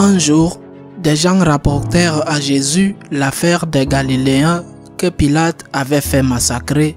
Un jour, des gens rapportèrent à Jésus l'affaire des Galiléens que Pilate avait fait massacrer,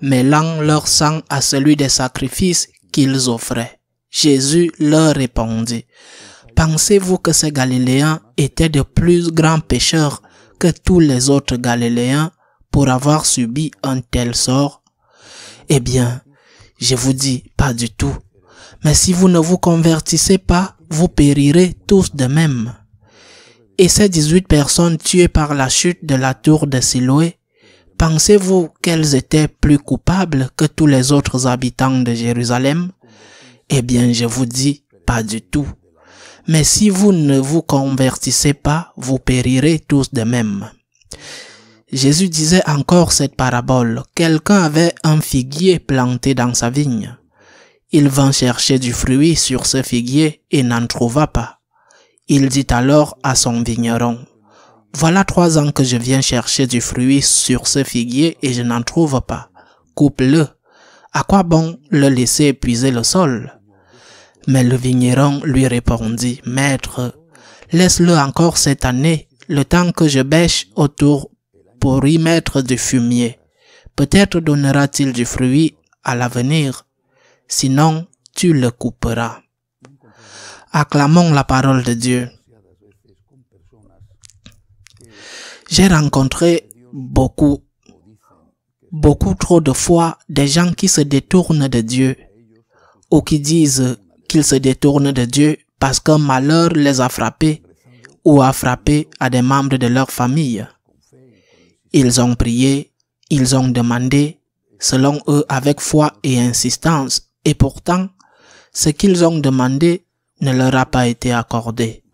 mêlant leur sang à celui des sacrifices qu'ils offraient. Jésus leur répondit, Pensez-vous que ces Galiléens étaient de plus grands pécheurs que tous les autres Galiléens pour avoir subi un tel sort Eh bien, je vous dis pas du tout. Mais si vous ne vous convertissez pas, vous périrez tous de même. Et ces 18 personnes tuées par la chute de la tour de Siloé, pensez-vous qu'elles étaient plus coupables que tous les autres habitants de Jérusalem Eh bien, je vous dis, pas du tout. Mais si vous ne vous convertissez pas, vous périrez tous de même. Jésus disait encore cette parabole. Quelqu'un avait un figuier planté dans sa vigne. Il vint chercher du fruit sur ce figuier et n'en trouva pas. Il dit alors à son vigneron, Voilà trois ans que je viens chercher du fruit sur ce figuier et je n'en trouve pas. Coupe-le. À quoi bon le laisser épuiser le sol Mais le vigneron lui répondit, Maître, laisse-le encore cette année, le temps que je bêche autour pour y mettre du fumier. Peut-être donnera-t-il du fruit à l'avenir sinon tu le couperas. Acclamons la parole de Dieu. J'ai rencontré beaucoup, beaucoup trop de fois des gens qui se détournent de Dieu ou qui disent qu'ils se détournent de Dieu parce qu'un malheur les a frappés ou a frappé à des membres de leur famille. Ils ont prié, ils ont demandé, selon eux avec foi et insistance, et pourtant, ce qu'ils ont demandé ne leur a pas été accordé.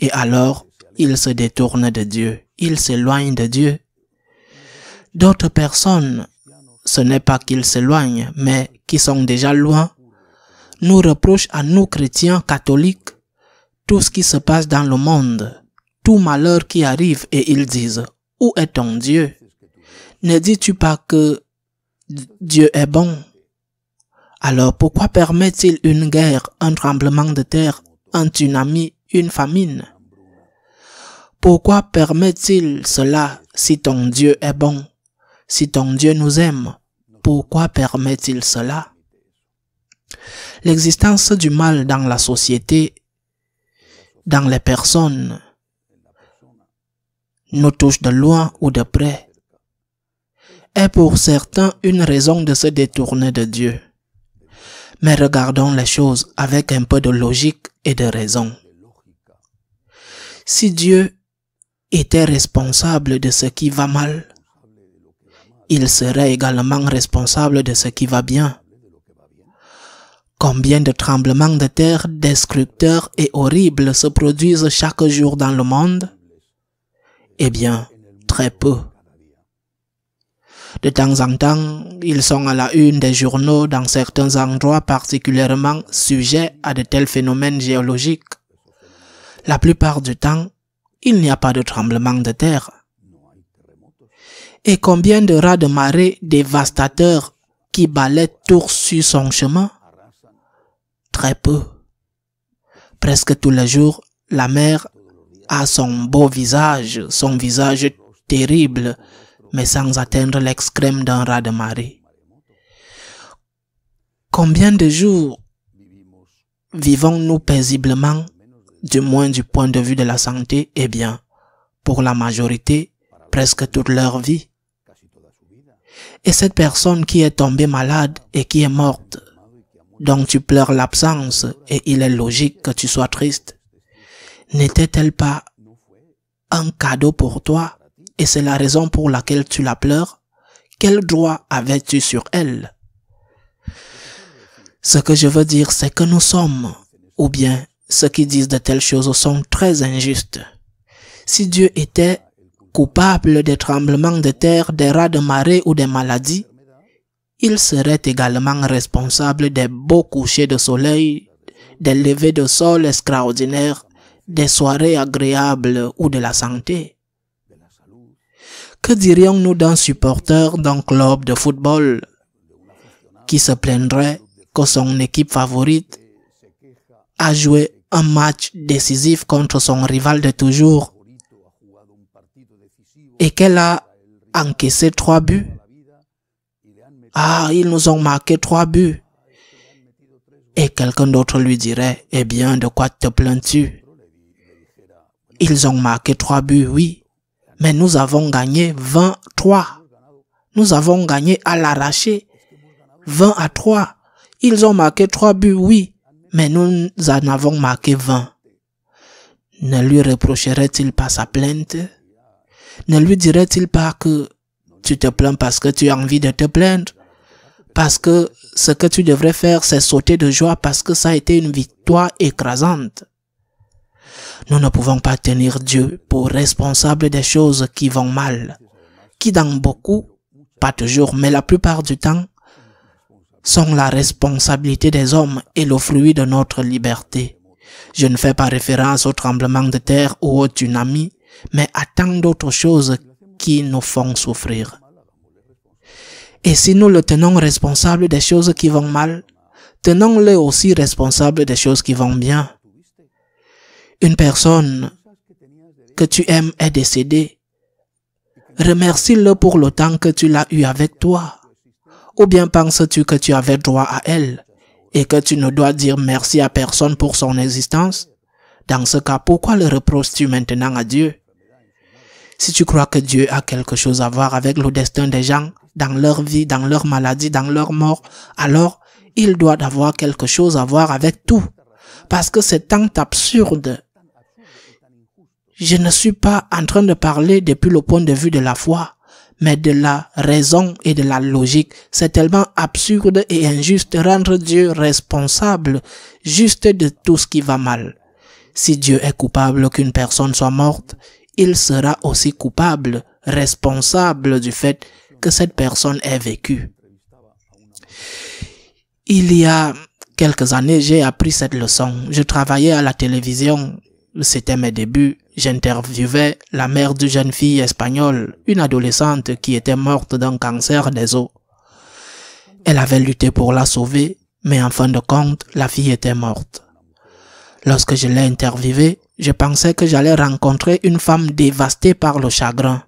Et alors, ils se détournent de Dieu, ils s'éloignent de Dieu. D'autres personnes, ce n'est pas qu'ils s'éloignent, mais qui sont déjà loin, nous reprochent à nous chrétiens catholiques tout ce qui se passe dans le monde, tout malheur qui arrive, et ils disent, où est ton Dieu Ne dis-tu pas que Dieu est bon alors pourquoi permet-il une guerre, un tremblement de terre, un tsunami, une famine Pourquoi permet-il cela si ton Dieu est bon, si ton Dieu nous aime Pourquoi permet-il cela L'existence du mal dans la société, dans les personnes, nous touche de loin ou de près, est pour certains une raison de se détourner de Dieu. Mais regardons les choses avec un peu de logique et de raison. Si Dieu était responsable de ce qui va mal, il serait également responsable de ce qui va bien. Combien de tremblements de terre destructeurs et horribles se produisent chaque jour dans le monde Eh bien, très peu. De temps en temps, ils sont à la une des journaux dans certains endroits particulièrement sujets à de tels phénomènes géologiques. La plupart du temps, il n'y a pas de tremblement de terre. Et combien de rats de marée dévastateurs qui balaient tout sur son chemin Très peu. Presque tous les jours, la mer a son beau visage, son visage terrible, mais sans atteindre l'extrême d'un rat de marée. Combien de jours vivons-nous paisiblement, du moins du point de vue de la santé Eh bien, pour la majorité, presque toute leur vie. Et cette personne qui est tombée malade et qui est morte, dont tu pleures l'absence et il est logique que tu sois triste, n'était-elle pas un cadeau pour toi et c'est la raison pour laquelle tu la pleures, quel droit avais-tu sur elle Ce que je veux dire, c'est que nous sommes, ou bien ceux qui disent de telles choses sont très injustes. Si Dieu était coupable des tremblements de terre, des rats de marée ou des maladies, il serait également responsable des beaux couchers de soleil, des levées de sol extraordinaires, des soirées agréables ou de la santé. Que dirions-nous d'un supporter d'un club de football qui se plaindrait que son équipe favorite a joué un match décisif contre son rival de toujours et qu'elle a encaissé trois buts Ah, ils nous ont marqué trois buts. Et quelqu'un d'autre lui dirait, eh bien, de quoi te plains-tu Ils ont marqué trois buts, oui, mais nous avons gagné 23. Nous avons gagné à l'arraché 20 à 3. Ils ont marqué trois buts, oui, mais nous en avons marqué 20. Ne lui reprocherait-il pas sa plainte Ne lui dirait-il pas que tu te plains parce que tu as envie de te plaindre Parce que ce que tu devrais faire, c'est sauter de joie parce que ça a été une victoire écrasante. Nous ne pouvons pas tenir Dieu pour responsable des choses qui vont mal, qui dans beaucoup, pas toujours, mais la plupart du temps, sont la responsabilité des hommes et le fruit de notre liberté. Je ne fais pas référence au tremblement de terre ou au tsunami, mais à tant d'autres choses qui nous font souffrir. Et si nous le tenons responsable des choses qui vont mal, tenons-le aussi responsable des choses qui vont bien une personne que tu aimes est décédée, remercie-le pour le temps que tu l'as eu avec toi. Ou bien penses-tu que tu avais droit à elle et que tu ne dois dire merci à personne pour son existence Dans ce cas, pourquoi le reproches-tu maintenant à Dieu Si tu crois que Dieu a quelque chose à voir avec le destin des gens, dans leur vie, dans leur maladie, dans leur mort, alors il doit avoir quelque chose à voir avec tout. Parce que c'est tant absurde je ne suis pas en train de parler depuis le point de vue de la foi, mais de la raison et de la logique. C'est tellement absurde et injuste de rendre Dieu responsable juste de tout ce qui va mal. Si Dieu est coupable qu'une personne soit morte, il sera aussi coupable, responsable du fait que cette personne ait vécu. Il y a quelques années, j'ai appris cette leçon. Je travaillais à la télévision c'était mes débuts. J'interviewais la mère d'une jeune fille espagnole, une adolescente qui était morte d'un cancer des os. Elle avait lutté pour la sauver, mais en fin de compte, la fille était morte. Lorsque je l'ai interviewée, je pensais que j'allais rencontrer une femme dévastée par le chagrin.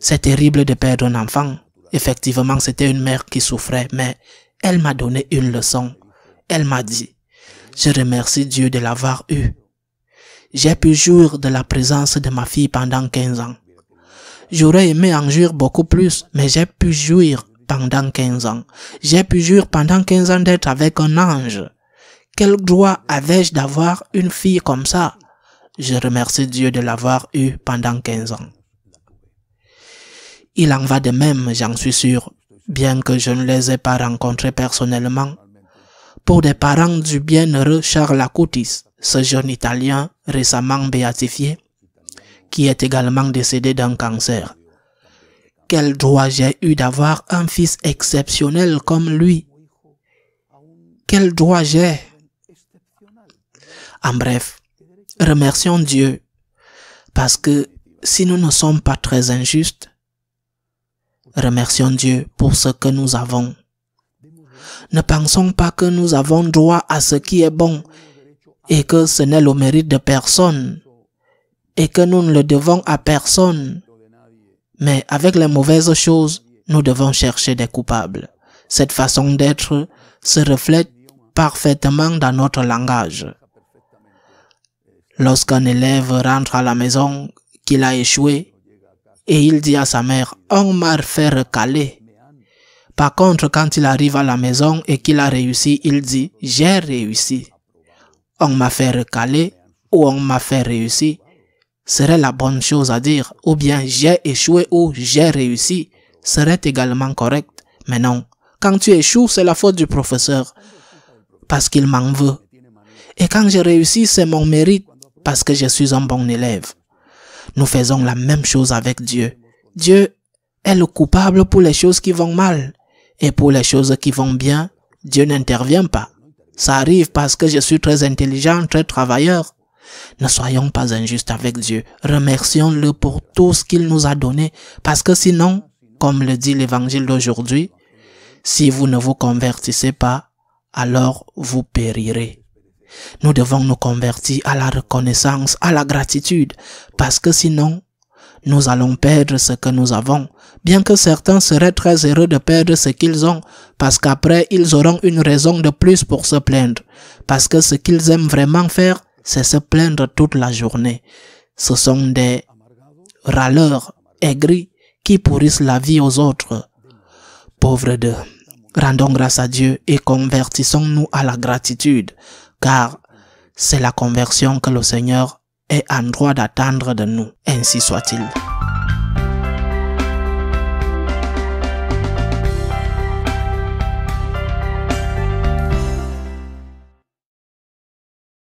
C'est terrible de perdre un enfant. Effectivement, c'était une mère qui souffrait, mais elle m'a donné une leçon. Elle m'a dit, je remercie Dieu de l'avoir eue j'ai pu jouir de la présence de ma fille pendant 15 ans. J'aurais aimé en jouir beaucoup plus, mais j'ai pu jouir pendant 15 ans. J'ai pu jouir pendant 15 ans d'être avec un ange. Quel droit avais-je d'avoir une fille comme ça Je remercie Dieu de l'avoir eue pendant 15 ans. Il en va de même, j'en suis sûr, bien que je ne les ai pas rencontrés personnellement, pour des parents du bienheureux Charles Lacoutis, ce jeune Italien récemment béatifié, qui est également décédé d'un cancer. Quel droit j'ai eu d'avoir un fils exceptionnel comme lui Quel droit j'ai En bref, remercions Dieu, parce que si nous ne sommes pas très injustes, remercions Dieu pour ce que nous avons. Ne pensons pas que nous avons droit à ce qui est bon et que ce n'est le mérite de personne et que nous ne le devons à personne. Mais avec les mauvaises choses, nous devons chercher des coupables. Cette façon d'être se reflète parfaitement dans notre langage. Lorsqu'un élève rentre à la maison qu'il a échoué et il dit à sa mère « on m'a fait recaler ». Par contre, quand il arrive à la maison et qu'il a réussi, il dit « j'ai réussi » on m'a fait recaler ou on m'a fait réussir serait la bonne chose à dire ou bien j'ai échoué ou j'ai réussi serait également correct. Mais non, quand tu échoues, c'est la faute du professeur parce qu'il m'en veut. Et quand j'ai réussi, c'est mon mérite parce que je suis un bon élève. Nous faisons la même chose avec Dieu. Dieu est le coupable pour les choses qui vont mal et pour les choses qui vont bien, Dieu n'intervient pas. Ça arrive parce que je suis très intelligent, très travailleur. Ne soyons pas injustes avec Dieu. Remercions-le pour tout ce qu'il nous a donné. Parce que sinon, comme le dit l'évangile d'aujourd'hui, si vous ne vous convertissez pas, alors vous périrez. Nous devons nous convertir à la reconnaissance, à la gratitude, parce que sinon, nous allons perdre ce que nous avons, bien que certains seraient très heureux de perdre ce qu'ils ont, parce qu'après ils auront une raison de plus pour se plaindre, parce que ce qu'ils aiment vraiment faire, c'est se plaindre toute la journée. Ce sont des râleurs aigris qui pourrissent la vie aux autres. Pauvres d'eux, rendons grâce à Dieu et convertissons-nous à la gratitude, car c'est la conversion que le Seigneur est en droit d'attendre de nous. Ainsi soit-il.